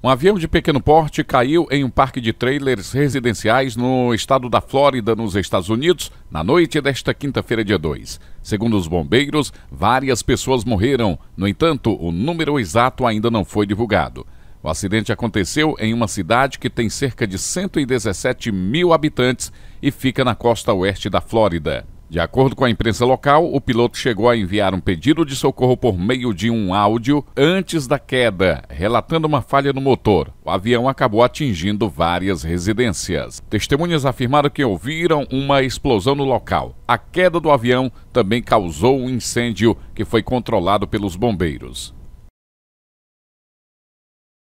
Um avião de pequeno porte caiu em um parque de trailers residenciais no estado da Flórida, nos Estados Unidos, na noite desta quinta-feira, dia 2. Segundo os bombeiros, várias pessoas morreram. No entanto, o número exato ainda não foi divulgado. O acidente aconteceu em uma cidade que tem cerca de 117 mil habitantes e fica na costa oeste da Flórida. De acordo com a imprensa local, o piloto chegou a enviar um pedido de socorro por meio de um áudio antes da queda, relatando uma falha no motor. O avião acabou atingindo várias residências. Testemunhas afirmaram que ouviram uma explosão no local. A queda do avião também causou um incêndio que foi controlado pelos bombeiros.